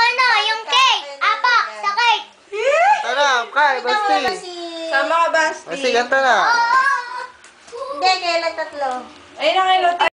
ano, yung cake. Apa, sa cake. Kanta na, Kai, Basti. Sama ka, Basti. Basti, kanta na. Hindi, kailan tatlo? Ayun ang kailan